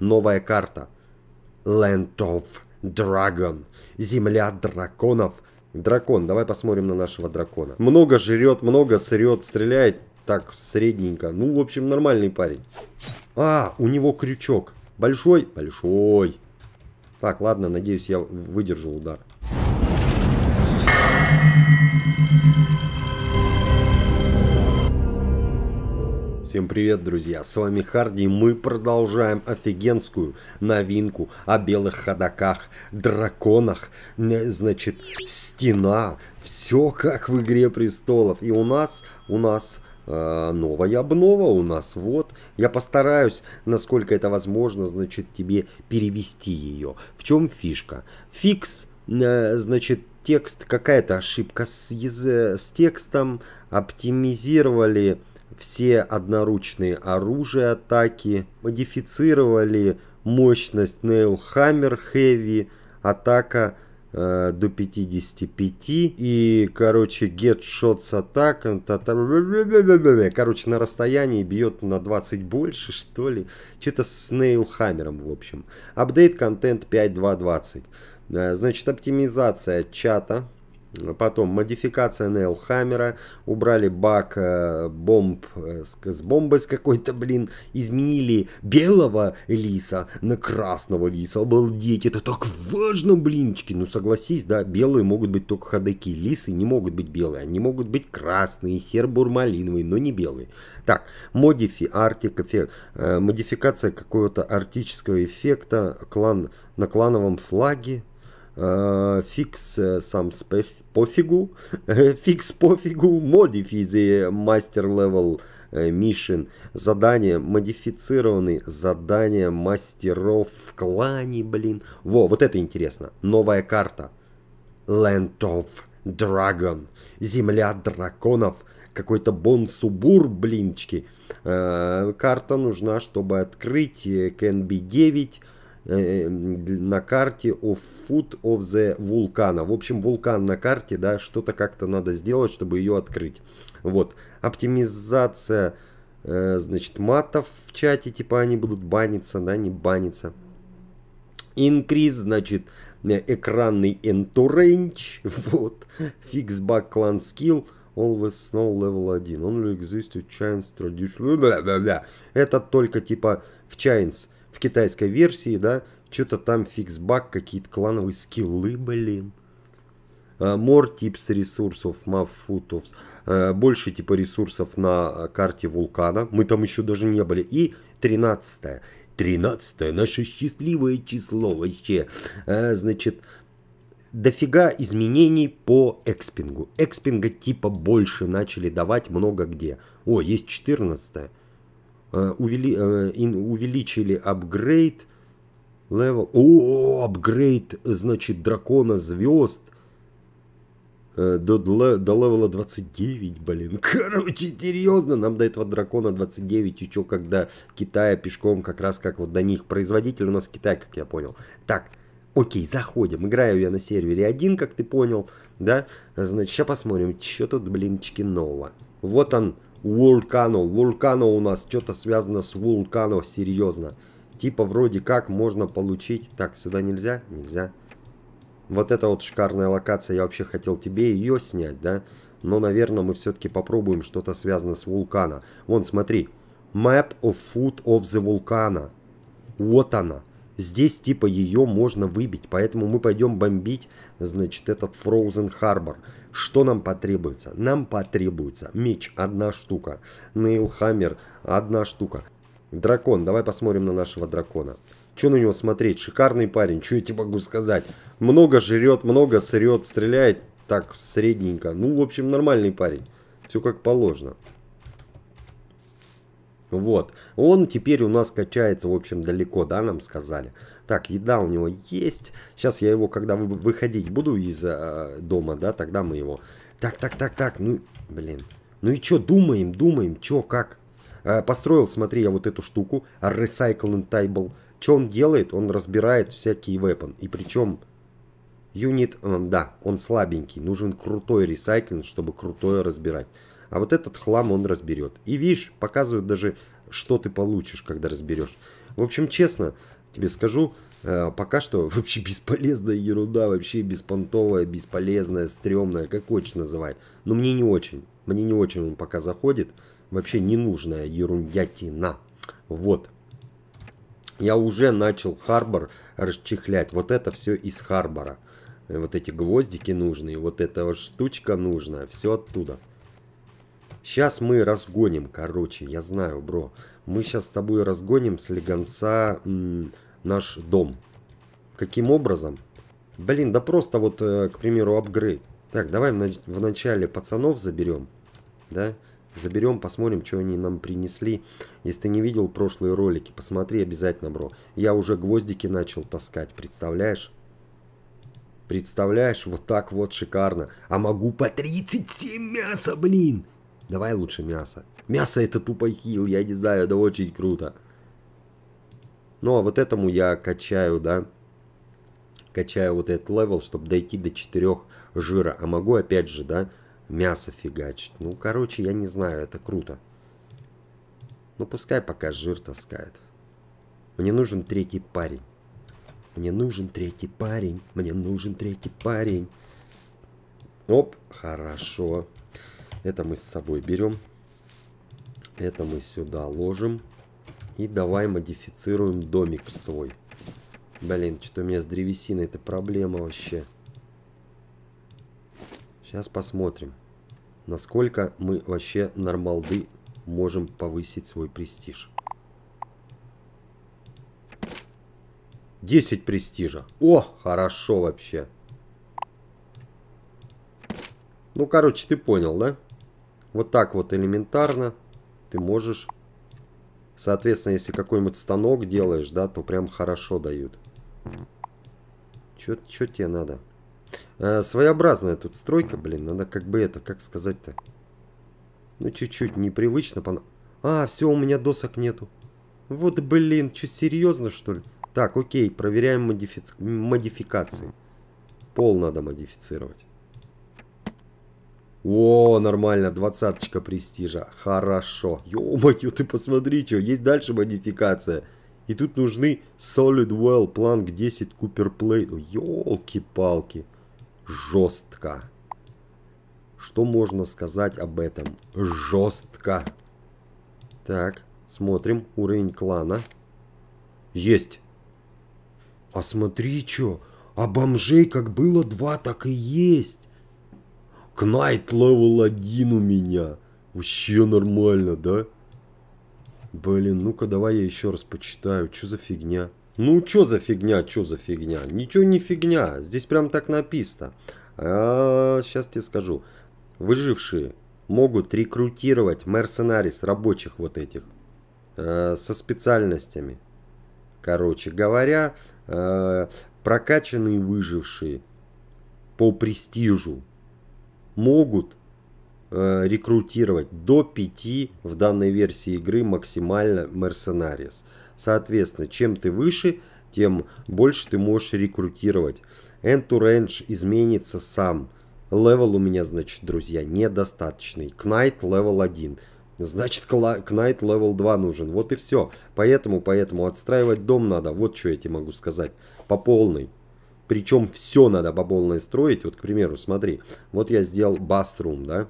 Новая карта. Land of Dragon. Земля драконов. Дракон, давай посмотрим на нашего дракона. Много жрет, много срет, стреляет так средненько. Ну, в общем, нормальный парень. А, у него крючок. Большой? Большой. Так, ладно, надеюсь, я выдержу удар. Всем привет, друзья! С вами Харди, и мы продолжаем офигенскую новинку о белых ходаках, драконах, значит, стена. Все как в «Игре престолов». И у нас, у нас э, новая обнова у нас. Вот, я постараюсь, насколько это возможно, значит, тебе перевести ее. В чем фишка? Фикс, э, значит, текст, какая-то ошибка с, с текстом, оптимизировали все одноручные оружия атаки, модифицировали мощность Nail Hammer Heavy, атака э, до 55 и, короче, Get Shots атака, э, короче, на расстоянии бьет на 20 больше, что ли, что-то с Nail Hammer, в общем. Апдейт контент 5.2.20. Э, значит, оптимизация чата Потом модификация NL Хаммера, убрали бак э, бомб э, с, бомбой с какой-то, блин, изменили белого лиса на красного лиса. Обалдеть, это так важно, блинчики. Ну согласись, да, белые могут быть только ходоки, лисы не могут быть белые, они могут быть красные, сербурмалиновые, но не белые. Так, модифи, артик, эффект, э, модификация какого-то артического эффекта клан, на клановом флаге, Э, фикс э, сам пофигу, э, фикс пофигу, модифизи мастер левел Мишин. Задание модифицированные, задания мастеров в клане, блин. Во, вот это интересно. Новая карта. Land of Dragon. Земля драконов. Какой-то бонсубур, блинчики. Э, карта нужна, чтобы открыть. Кенби be 9. Э, э, на карте of Foot of the вулкана, В общем, вулкан на карте, да, что-то как-то надо сделать, чтобы ее открыть. Вот, оптимизация, э, значит, матов в чате, типа они будут баниться, да, не баниться. Increase, значит, экранный entourage, вот, fix back clan skill, always snow level 1, only exists in chains traditional, Это только типа в giants в китайской версии, да, что-то там фиксбак, какие-то клановые скиллы, блин. Э, more tips ресурсов, мафутов. Э, больше типа ресурсов на э, карте вулкана. Мы там еще даже не были. И 13. -е. 13. -е, наше счастливое число вообще. Значит, дофига изменений по экспингу. Экспинга типа больше начали давать много где. О, есть 14. -е. Э, увели, э, увеличили апгрейд, левел, о, апгрейд, значит, дракона звезд, э, до, до, до левела 29, блин. Короче, серьезно, нам до этого дракона 29, и чё, когда Китая пешком, как раз как вот до них. Производитель у нас Китай, как я понял. Так, окей, заходим. Играю я на сервере один, как ты понял, да? Значит, сейчас посмотрим, что тут, блин, нового. Вот он, Вулкано. Вулкано у нас что-то связано с вулкано, серьезно. Типа вроде как можно получить... Так, сюда нельзя? Нельзя. Вот эта вот шикарная локация, я вообще хотел тебе ее снять, да? Но, наверное, мы все-таки попробуем что-то связанное с вулкана. Вон, смотри. Map of foot of the Volcano. Вот она. Здесь типа ее можно выбить, поэтому мы пойдем бомбить, значит, этот Frozen Harbor. Что нам потребуется? Нам потребуется меч одна штука, Нейлхаммер одна штука. Дракон, давай посмотрим на нашего дракона. Че на него смотреть? Шикарный парень, что я тебе могу сказать? Много жрет, много сырет, стреляет так средненько. Ну, в общем, нормальный парень. Все как положено. Вот, он теперь у нас качается, в общем, далеко, да, нам сказали. Так, еда у него есть. Сейчас я его, когда выходить буду из э, дома, да, тогда мы его... Так, так, так, так, ну, блин. Ну и чё, думаем, думаем, чё, как? Э, построил, смотри, я вот эту штуку, Recycle Table. Чё он делает? Он разбирает всякие weapon. И причем юнит, да, он слабенький. Нужен крутой ресайклинг, чтобы крутое разбирать а вот этот хлам он разберет. И видишь, показывают даже, что ты получишь, когда разберешь. В общем, честно, тебе скажу, э, пока что вообще бесполезная ерунда, вообще беспонтовая, бесполезная, стрёмная, как хочешь называй. Но мне не очень, мне не очень он пока заходит. Вообще ненужная ерундятина. Вот. Я уже начал Харбор расчехлять. Вот это все из Харбора. Э, вот эти гвоздики нужные, вот эта вот штучка нужная, все оттуда. Сейчас мы разгоним, короче, я знаю, бро. Мы сейчас с тобой разгоним с легонца наш дом. Каким образом? Блин, да просто вот, э, к примеру, апгрейд. Так, давай вначале пацанов заберем, да? Заберем, посмотрим, что они нам принесли. Если ты не видел прошлые ролики, посмотри обязательно, бро. Я уже гвоздики начал таскать, представляешь? Представляешь, вот так вот шикарно. А могу по 37 мяса, блин! Давай лучше мясо. Мясо это тупо хил, я не знаю, да очень круто. Ну, а вот этому я качаю, да, качаю вот этот левел, чтобы дойти до 4 жира. А могу опять же, да, мясо фигачить. Ну, короче, я не знаю, это круто. Ну, пускай пока жир таскает. Мне нужен третий парень. Мне нужен третий парень. Мне нужен третий парень. Оп, хорошо. Это мы с собой берем. Это мы сюда ложим. И давай модифицируем домик свой. Блин, что-то у меня с древесиной это проблема вообще. Сейчас посмотрим, насколько мы вообще нормалды можем повысить свой престиж. 10 престижа. О, хорошо вообще. Ну, короче, ты понял, да? Вот так вот элементарно ты можешь... Соответственно, если какой-нибудь станок делаешь, да, то прям хорошо дают. Чё, чё тебе надо? Э, своеобразная тут стройка, блин. Надо как бы это, как сказать-то? Ну, чуть-чуть непривычно. Пон... А, все, у меня досок нету. Вот, блин, что, серьезно, что ли? Так, окей, проверяем модифи... модификации. Пол надо модифицировать. О, нормально, двадцаточка престижа. Хорошо. Ё-моё, ты посмотри, что. Есть дальше модификация. И тут нужны Solid Well, Plank 10, Cooper Plate. Ёлки-палки. Жестко. Что можно сказать об этом? Жестко. Так, смотрим. Уровень клана. Есть. А смотри, что. А бомжей как было два, так и есть. Кнайт левел один у меня. Вообще нормально, да? Блин, ну-ка давай я еще раз почитаю. Что за фигня? Ну, что за фигня, что за фигня? Ничего не фигня. Здесь прям так написано. А, сейчас тебе скажу. Выжившие могут рекрутировать мерсенарис рабочих вот этих. Э, со специальностями. Короче говоря, э, прокачанные выжившие по престижу могут э, рекрутировать до 5 в данной версии игры максимально мерсенариес. Соответственно, чем ты выше, тем больше ты можешь рекрутировать. End to range изменится сам. Левел у меня, значит, друзья, недостаточный. Кнайт левел 1. Значит, Кнайт левел 2 нужен. Вот и все. Поэтому, поэтому отстраивать дом надо. Вот что я тебе могу сказать. По полной. Причем все надо баболное строить. Вот, к примеру, смотри. Вот я сделал басрум, да?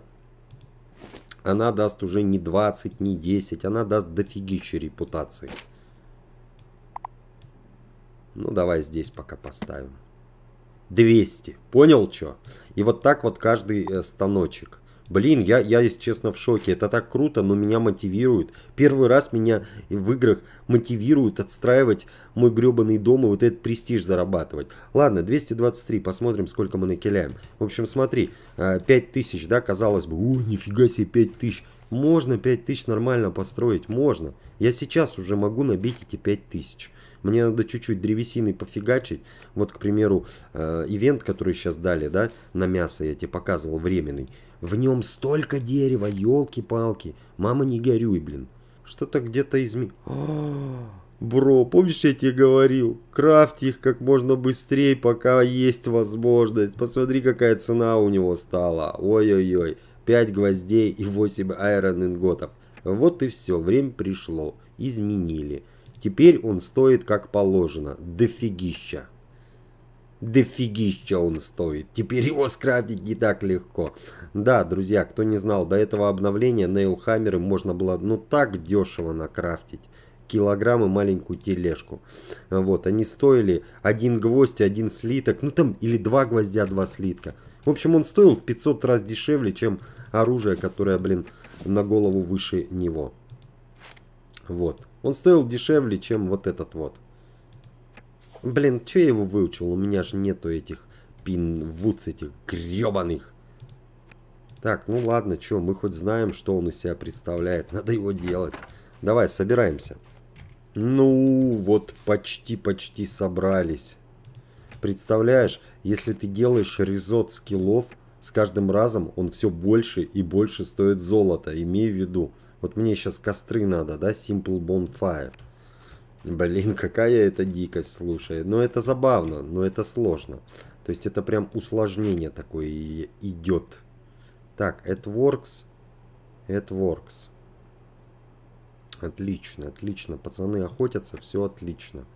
Она даст уже не 20, не 10. Она даст дофигища репутации. Ну, давай здесь пока поставим. 200. Понял, что? И вот так вот каждый э, станочек. Блин, я, я, если честно, в шоке. Это так круто, но меня мотивирует. Первый раз меня в играх мотивирует отстраивать мой гребаный дом и вот этот престиж зарабатывать. Ладно, 223, посмотрим, сколько мы накиляем. В общем, смотри, 5000, э, да, казалось бы, ой, нифига себе 5000. Можно 5000 нормально построить, можно. Я сейчас уже могу набить эти 5000. Мне надо чуть-чуть древесины пофигачить. Вот, к примеру, э, ивент, который сейчас дали, да, на мясо я тебе показывал, временный. В нем столько дерева, елки-палки. Мама, не горюй, блин. Что-то где-то изме... А, бро, помнишь, я тебе говорил? Крафти их как можно быстрее, пока есть возможность. Посмотри, какая цена у него стала. Ой-ой-ой. 5 гвоздей и 8 айрон инготов. Вот и все, время пришло. Изменили. Теперь он стоит как положено. Дофигища. Дофигища он стоит. Теперь его скрафтить не так легко. Да, друзья, кто не знал, до этого обновления нейлхаммеры можно было ну так дешево накрафтить. килограммы маленькую тележку. Вот, они стоили один гвоздь, один слиток. Ну там, или два гвоздя, два слитка. В общем, он стоил в 500 раз дешевле, чем оружие, которое, блин, на голову выше него. Вот. Он стоил дешевле, чем вот этот вот. Блин, что я его выучил? У меня же нету этих пинвудс, этих гребаных. Так, ну ладно, что, мы хоть знаем, что он из себя представляет. Надо его делать. Давай, собираемся. Ну, вот почти-почти собрались. Представляешь, если ты делаешь резот скиллов, с каждым разом он все больше и больше стоит золота. Имею в виду. Вот мне сейчас костры надо, да, Simple Bonfire. Блин, какая это дикость, слушай. Но ну, это забавно, но это сложно. То есть это прям усложнение такое идет. Так, AdWorks. AdWorks. Отлично, отлично. Пацаны охотятся, все отлично.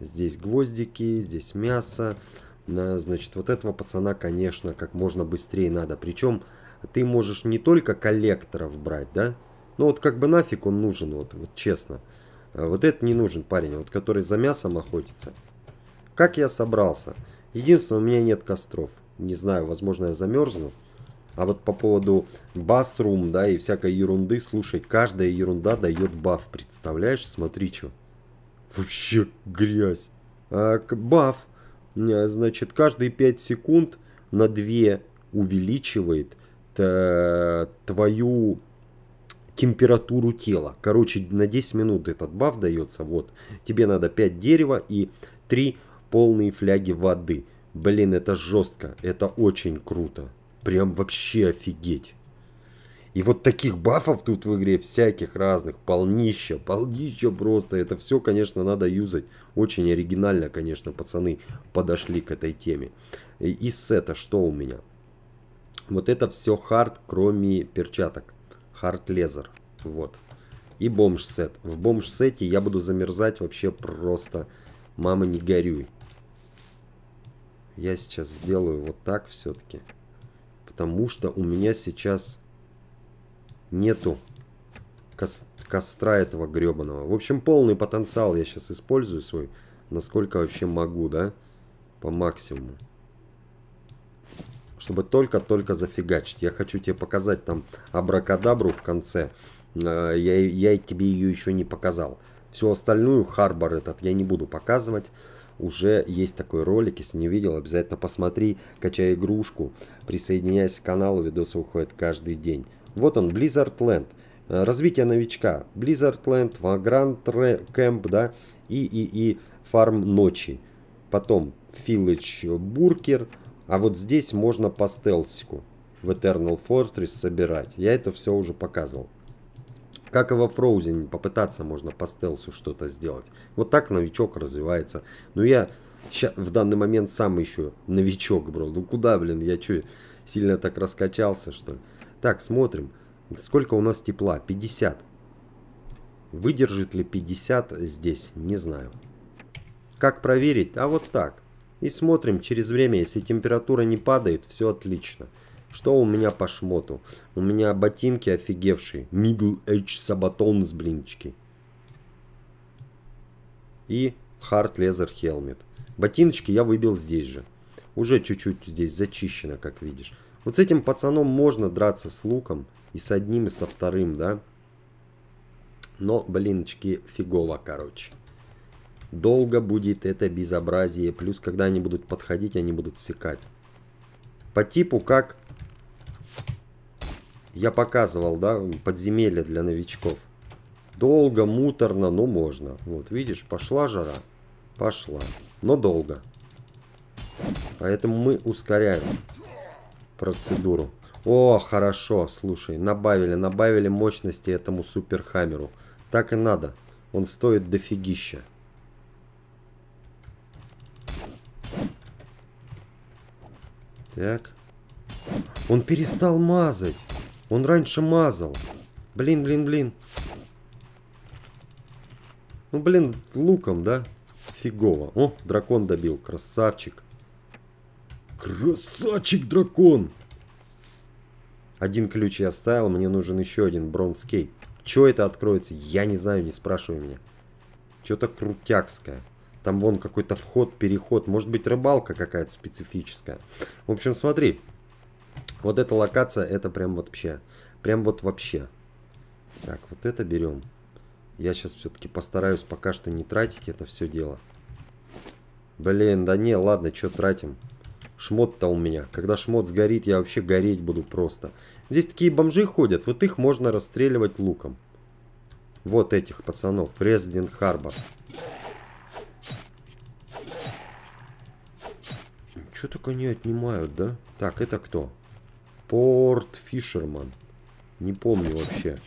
Здесь гвоздики, здесь мясо. Значит, вот этого пацана, конечно, как можно быстрее надо. Причем ты можешь не только коллекторов брать, да? Ну вот как бы нафиг он нужен, вот, вот честно. Честно. А вот этот не нужен парень, вот который за мясом охотится. Как я собрался? Единственное, у меня нет костров. Не знаю, возможно, я замерзну. А вот по поводу баструм, да, и всякой ерунды, слушай, каждая ерунда дает баф, представляешь? Смотри, что. Вообще грязь. А, баф, э, значит, каждые 5 секунд на 2 увеличивает э, твою температуру тела. Короче, на 10 минут этот баф дается. Вот, тебе надо 5 дерева и 3 полные фляги воды. Блин, это жестко. Это очень круто. Прям вообще офигеть. И вот таких бафов тут в игре всяких разных. Полнища, полнища просто. Это все, конечно, надо юзать. Очень оригинально, конечно, пацаны подошли к этой теме. И сета что у меня? Вот это все хард, кроме перчаток. Hard Вот. И бомж сет. В бомж сете я буду замерзать вообще просто. Мама, не горюй. Я сейчас сделаю вот так все-таки. Потому что у меня сейчас нету костра этого гребаного. В общем, полный потенциал я сейчас использую свой. Насколько вообще могу, да? По максимуму чтобы только-только зафигачить. Я хочу тебе показать там абракадабру в конце. Э, я, я тебе ее еще не показал. Всю остальную, Харбор этот, я не буду показывать. Уже есть такой ролик, если не видел, обязательно посмотри, качай игрушку, присоединяйся к каналу, видосы выходят каждый день. Вот он, Blizzard Land. Э, развитие новичка. Blizzard Land, Vagrant Camp, да, и, и, и фарм ночи. Потом филлич Буркер, а вот здесь можно по стелсику в Eternal Fortress собирать. Я это все уже показывал. Как и во Frozen, попытаться можно по стелсу что-то сделать. Вот так новичок развивается. Но ну, я в данный момент сам еще новичок, бро. Ну куда, блин, я что, сильно так раскачался, что ли? Так, смотрим. Сколько у нас тепла? 50. Выдержит ли 50 здесь? Не знаю. Как проверить? А вот так. И смотрим через время, если температура не падает, все отлично. Что у меня по шмоту? У меня ботинки офигевшие. Middle Edge Sabatons, блинчики. И Hard Leather Helmet. Ботиночки я выбил здесь же. Уже чуть-чуть здесь зачищено, как видишь. Вот с этим пацаном можно драться с луком. И с одним, и со вторым, да? Но, блиночки, фигово, короче. Долго будет это безобразие, плюс когда они будут подходить, они будут всекать. По типу как я показывал, да, подземелье для новичков. Долго, муторно, но можно. Вот, видишь, пошла жара. Пошла. Но долго. Поэтому мы ускоряем процедуру. О, хорошо, слушай, набавили, набавили мощности этому суперхамеру. Так и надо. Он стоит дофигища. Так. Он перестал мазать. Он раньше мазал. Блин, блин, блин. Ну, блин, луком, да? Фигово. О, дракон добил. Красавчик. Красавчик дракон! Один ключ я вставил, мне нужен еще один бронзкей. Че это откроется? Я не знаю, не спрашивай меня. Что-то крутякское. Там вон какой-то вход, переход. Может быть рыбалка какая-то специфическая. В общем, смотри. Вот эта локация, это прям вот вообще. Прям вот вообще. Так, вот это берем. Я сейчас все-таки постараюсь пока что не тратить это все дело. Блин, да не, ладно, что тратим. Шмот-то у меня. Когда шмот сгорит, я вообще гореть буду просто. Здесь такие бомжи ходят, вот их можно расстреливать луком. Вот этих пацанов, Resident Harbor. Что только не отнимают, да? Так, это кто? Порт Фишерман. Не помню вообще.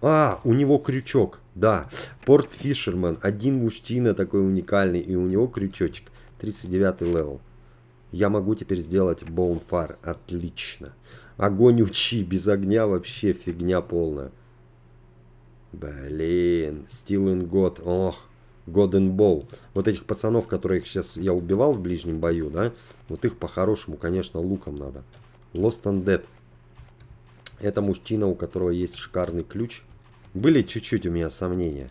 А, у него крючок. Да, Порт Фишерман. Один мужчина такой уникальный. И у него крючочек. 39 левел. Я могу теперь сделать Боунфар. Отлично. Огонь учи. Без огня вообще фигня полная. Блин. Стилин год. Ох. Годенбоу. Вот этих пацанов, которых сейчас я убивал в ближнем бою, да, вот их по-хорошему, конечно, луком надо. Lost and Dead. Это мужчина, у которого есть шикарный ключ. Были чуть-чуть у меня сомнения.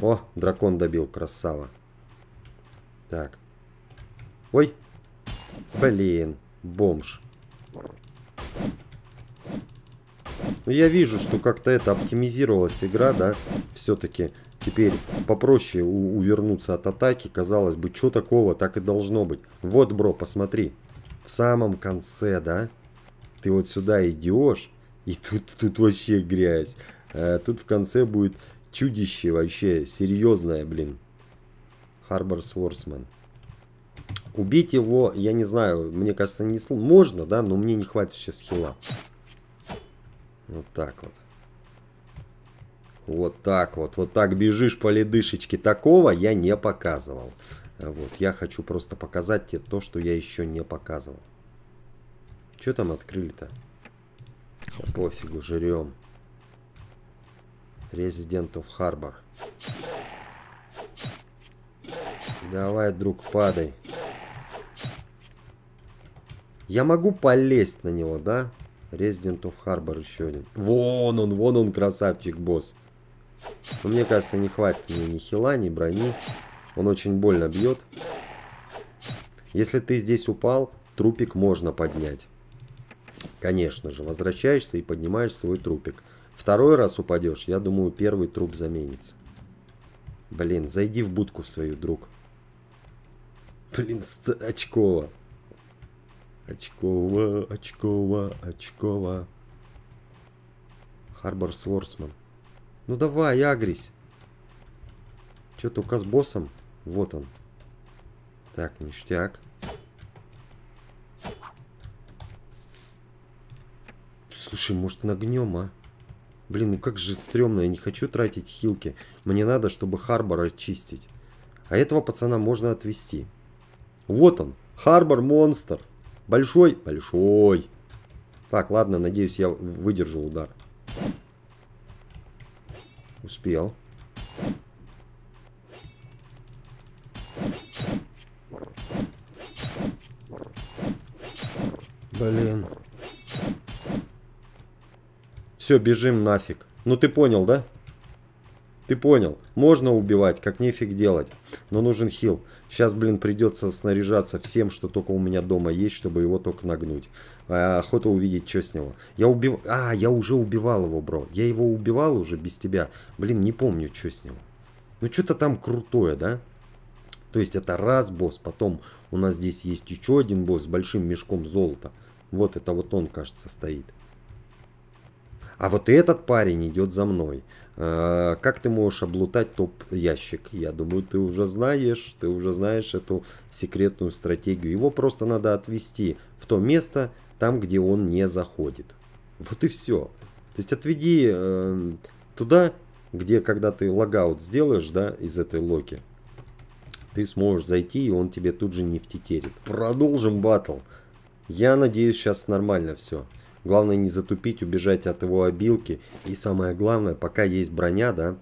О, дракон добил, красава. Так. Ой. Блин, бомж. Но ну, я вижу, что как-то это оптимизировалась игра, да, все-таки теперь попроще увернуться от атаки. Казалось бы, что такого, так и должно быть. Вот, бро, посмотри, в самом конце, да, ты вот сюда идешь, и тут, тут вообще грязь. А тут в конце будет чудище вообще, серьезное, блин. Харбор Сворсман. Убить его, я не знаю, мне кажется, не... Можно, да, но мне не хватит сейчас хила. Вот так вот. Вот так вот. Вот так бежишь по ледышечке. Такого я не показывал. Вот, я хочу просто показать тебе то, что я еще не показывал. Что там открыли-то? Да пофигу, жрем. Resident of Harbor. Давай, друг, падай. Я могу полезть на него, да? Resident of Harbor еще один. Вон он, вон он, красавчик, босс. Но ну, мне кажется, не хватит мне ни хила, ни брони. Он очень больно бьет. Если ты здесь упал, трупик можно поднять. Конечно же, возвращаешься и поднимаешь свой трупик. Второй раз упадешь, я думаю, первый труп заменится. Блин, зайди в будку в свою, друг. Блин, Очкова. Очкова, очкова, очкова. Харбор Сворсман. Ну давай, агрись. Че только с боссом? Вот он. Так, ништяк. Слушай, может нагнем, а? Блин, ну как же стрёмно, я не хочу тратить хилки. Мне надо, чтобы Харбор очистить. А этого пацана можно отвести. Вот он, Харбор Монстр. Большой? Большой. Так, ладно, надеюсь, я выдержал удар. Успел. Блин. Все, бежим нафиг. Ну ты понял, да? Ты понял. Можно убивать, как нефиг делать. Но нужен хил. Сейчас, блин, придется снаряжаться всем, что только у меня дома есть, чтобы его только нагнуть. А, охота увидеть, что с него. Я убивал, А, я уже убивал его, бро. Я его убивал уже без тебя. Блин, не помню, что с него. Ну, что-то там крутое, да? То есть это раз босс, потом у нас здесь есть еще один босс с большим мешком золота. Вот это вот он, кажется, стоит. А вот этот парень идет за мной. Э, как ты можешь облутать топ-ящик? Я думаю, ты уже знаешь, ты уже знаешь эту секретную стратегию. Его просто надо отвести в то место, там, где он не заходит. Вот и все. То есть отведи э, туда, где когда ты логаут сделаешь, да, из этой локи, ты сможешь зайти, и он тебе тут же не втетерит. Продолжим батл. Я надеюсь, сейчас нормально все. Главное не затупить, убежать от его обилки. И самое главное, пока есть броня, да,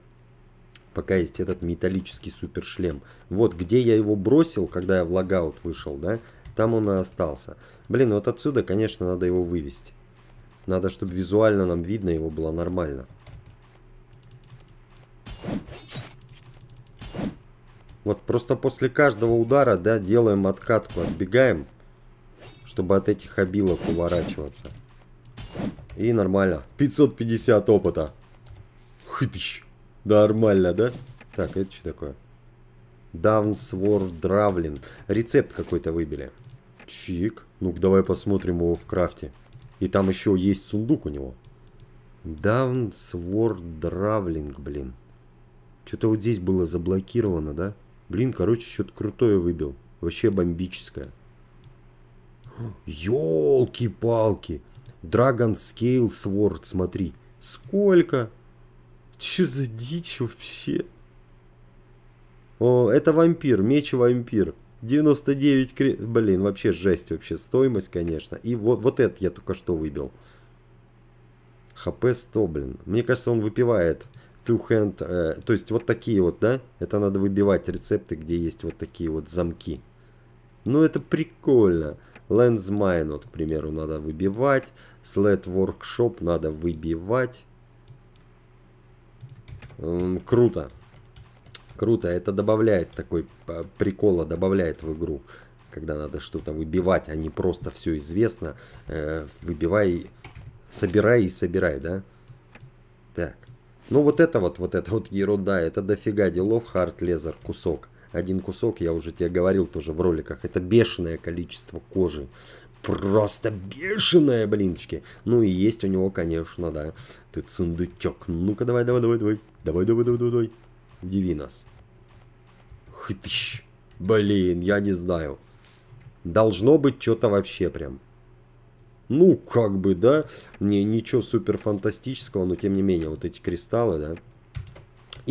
пока есть этот металлический супершлем. Вот где я его бросил, когда я в логаут вышел, да, там он и остался. Блин, вот отсюда, конечно, надо его вывести. Надо, чтобы визуально нам видно его было нормально. Вот просто после каждого удара, да, делаем откатку, отбегаем, чтобы от этих обилок уворачиваться. И нормально. 550 опыта. Хытыщ. Нормально, да? Так, это что такое? Даунсвор Дравлин. Рецепт какой-то выбили. Чик. Ну-ка, давай посмотрим его в крафте. И там еще есть сундук у него. Даунсвор Дравлинг, блин. Что-то вот здесь было заблокировано, да? Блин, короче, что-то крутое выбил. Вообще бомбическое. Ёлки-палки. Dragon Scale Sword, смотри. Сколько? Че за дичь вообще? О, это вампир, меч-вампир. 99 кре... Блин, вообще жесть, вообще стоимость, конечно. И вот, вот это я только что выбил. ХП 100, блин. Мне кажется, он выпивает two-hand, э, то есть вот такие вот, да? Это надо выбивать рецепты, где есть вот такие вот замки. Ну, это прикольно. Lensmine, вот, к примеру, надо выбивать. Sled Workshop надо выбивать. М круто. Круто. Это добавляет такой э, прикола, добавляет в игру. Когда надо что-то выбивать, а не просто все известно. Э, выбивай, собирай и собирай, да? Так. Ну вот это вот, вот это вот ерунда. Это дофига делов, хард лезер, кусок один кусок, я уже тебе говорил тоже в роликах, это бешеное количество кожи. Просто бешеное, блинчики. Ну и есть у него, конечно, да, ты сундучок. Ну-ка, давай, давай, давай, давай. Давай, давай, давай, давай, давай. Удиви нас. Хтыщ. Блин, я не знаю. Должно быть что-то вообще прям. Ну, как бы, да. Не, ничего супер фантастического, но тем не менее, вот эти кристаллы, да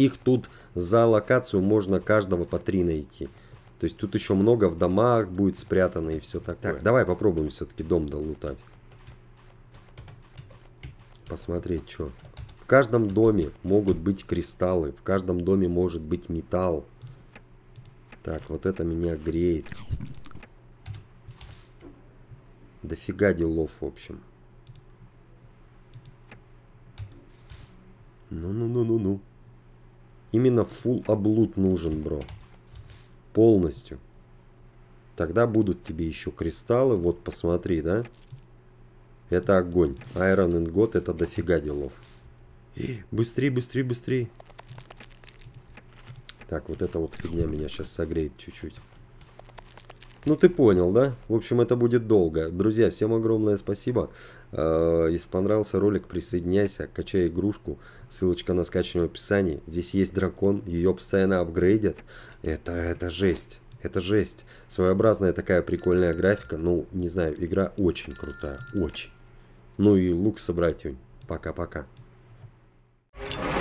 их тут за локацию можно каждого по три найти. То есть тут еще много в домах будет спрятано и все такое. Так, давай попробуем все-таки дом долутать. Посмотреть, что. В каждом доме могут быть кристаллы. В каждом доме может быть металл. Так, вот это меня греет. Дофига делов, в общем. Ну-ну-ну-ну-ну. Именно фул облут нужен, бро. Полностью. Тогда будут тебе еще кристаллы. Вот, посмотри, да? Это огонь. Iron and God это дофига делов. Быстрее, быстрее, быстрее. Так, вот эта вот фигня меня сейчас согреет чуть-чуть. Ну ты понял, да? В общем, это будет долго. Друзья, всем огромное спасибо. Э, если понравился ролик, присоединяйся, качай игрушку. Ссылочка на скачивание в описании. Здесь есть дракон, ее постоянно апгрейдят. Это, это жесть. Это жесть. Своеобразная такая прикольная графика. Ну, не знаю, игра очень крутая. Очень. Ну и лук собратьев. Пока-пока. Thank you.